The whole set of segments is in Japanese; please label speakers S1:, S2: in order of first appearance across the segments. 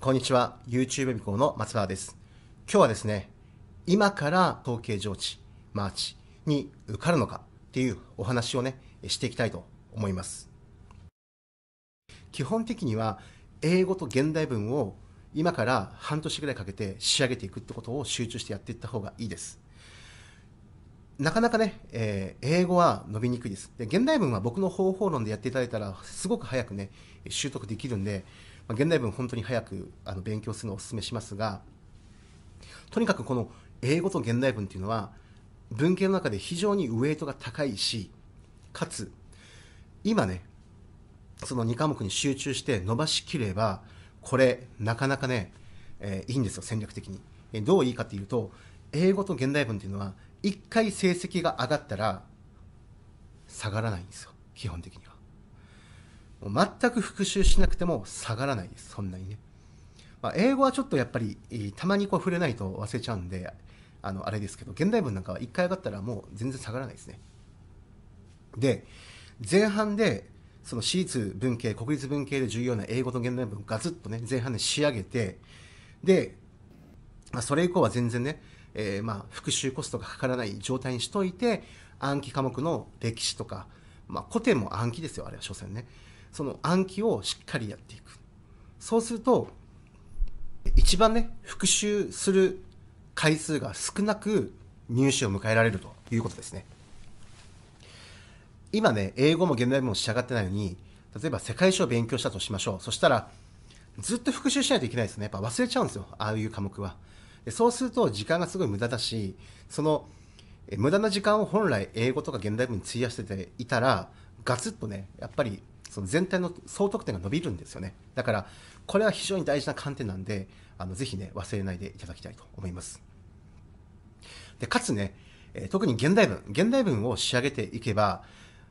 S1: こんにちは YouTube 美工の松原です今日はですね今から統計上地マーチに受かるのかっていうお話をねしていきたいと思います基本的には英語と現代文を今から半年ぐらいかけて仕上げていくってことを集中してやっていった方がいいですなかなかね、えー、英語は伸びにくいです。で、現代文は僕の方法論でやっていただいたら、すごく早くね、習得できるんで、まあ、現代文本当に早くあの勉強するのをお勧めしますが、とにかくこの英語と現代文っていうのは、文系の中で非常にウエイトが高いし、かつ、今ね、その2科目に集中して伸ばしきれば、これ、なかなかね、えー、いいんですよ、戦略的に。どういいかっていうと、英語と現代文っていうのは、一回成績が上がったら下がらないんですよ基本的には全く復習しなくても下がらないですそんなにね、まあ、英語はちょっとやっぱりたまにこう触れないと忘れちゃうんであのあれですけど現代文なんかは一回上がったらもう全然下がらないですねで前半でその私立文系国立文系で重要な英語と現代文をガツッとね前半で仕上げてでまあ、それ以降は全然ね、えー、まあ復習コストがかからない状態にしといて暗記科目の歴史とか、まあ、古典も暗記ですよあれは所詮ねその暗記をしっかりやっていくそうすると一番ね復習する回数が少なく入試を迎えられるということですね今ね英語も現代文も仕上がってないのに例えば世界史を勉強したとしましょうそしたらずっと復習しないといけないですねやっぱ忘れちゃうんですよああいう科目はそうすると時間がすごい無駄だしその無駄な時間を本来英語とか現代文に費やしてていたらガツッとねやっぱりその全体の総得点が伸びるんですよねだからこれは非常に大事な観点なんであのぜひね忘れないでいただきたいと思いますでかつね特に現代文現代文を仕上げていけば、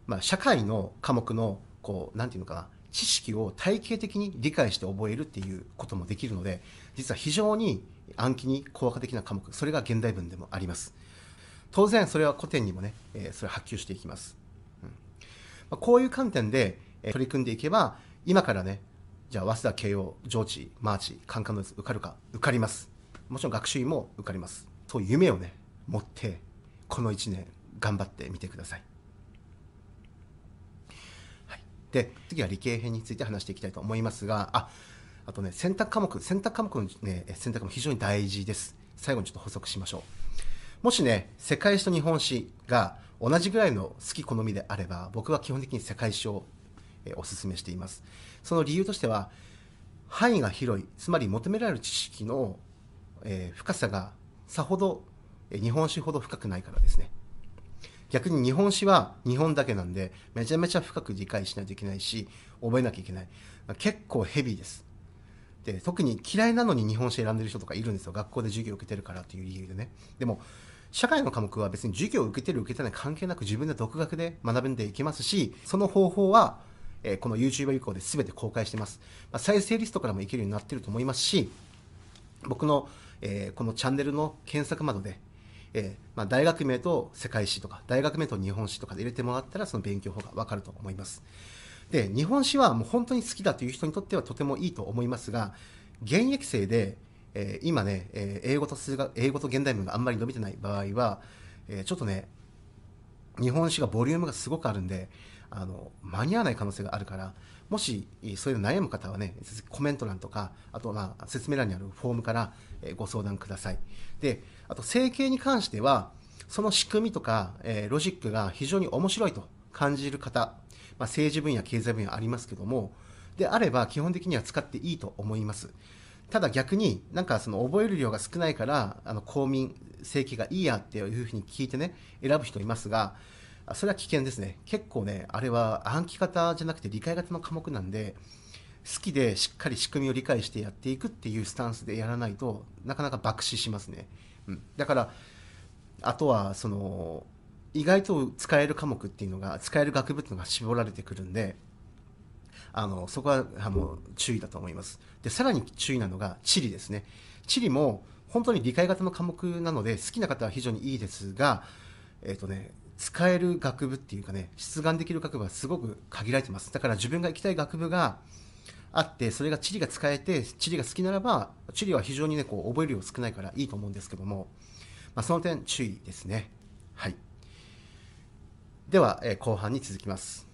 S1: まあ、社会の科目のこう何て言うのかな知識を体系的に理解して覚えるっていうこともできるので実は非常に暗記に効果的な科目それが現代文でもあります当然それは古典にもね、えそれ波及していきます、うんまこういう観点で、え取り組んでいけば今からねじゃあ早稲田慶応上智マーチカンカンのやつ受かるか受かりますもちろん学習院も受かりますそういう夢をね持ってこの1年頑張ってみてください、はい、で次は理系編について話していきたいと思いますがああとね、選択科目、選択科目の、ね、選択も非常に大事です。最後にちょっと補足しましょう。もしね、世界史と日本史が同じぐらいの好き好みであれば、僕は基本的に世界史をお勧めしています。その理由としては、範囲が広い、つまり求められる知識の、え深さがさほど、え日本史ほど深くないからですね。逆に日本史は日本だけなんで、めちゃめちゃ深く理解しないといけないし、覚えなきゃいけない。結構ヘビーです。って特に嫌いなのに日本史選んでる人とかいるんですよ学校で授業受けてるからっていう理由でねでも社会の科目は別に授業を受けてる受けてない関係なく自分で独学で学んでいけますしその方法は、えー、この y o u t u b e 以降で全て公開してます、まあ、再生リストからもいけるようになってると思いますし僕の、えー、このチャンネルの検索窓で、えー、まあ、大学名と世界史とか大学名と日本史とかで入れてもらったらその勉強法が分かると思いますで日本史はもう本当に好きだという人にとってはとてもいいと思いますが現役生で、えー、今ね、えー、英語と数学英語と現代文があんまり伸びてない場合は、えー、ちょっとね日本史がボリュームがすごくあるんであの間に合わない可能性があるからもしそういうの悩む方はねコメント欄とかあとまあ説明欄にあるフォームからご相談くださいであと整形に関してはその仕組みとか、えー、ロジックが非常に面白いと感じる方まあ、政治分野、経済分野ありますけども、であれば基本的には使っていいと思います。ただ逆に、なんかその覚える量が少ないから、あの公民、政規がいいやっていうふうに聞いてね、選ぶ人いますが、それは危険ですね。結構ね、あれは暗記型じゃなくて理解型の科目なんで、好きでしっかり仕組みを理解してやっていくっていうスタンスでやらないとなかなか爆死しますね。うん、だからあとはその意外と使える科目っていうのが使える学部っていうのが絞られてくるんであのそこはあの注意だと思いますでさらに注意なのが地理ですね地理も本当に理解型の科目なので好きな方は非常にいいですが、えーとね、使える学部っていうかね出願できる学部はすごく限られてますだから自分が行きたい学部があってそれが地理が使えて地理が好きならば地理は非常にねこう覚える量少ないからいいと思うんですけども、まあ、その点注意ですねはいでは、え後半に続きます。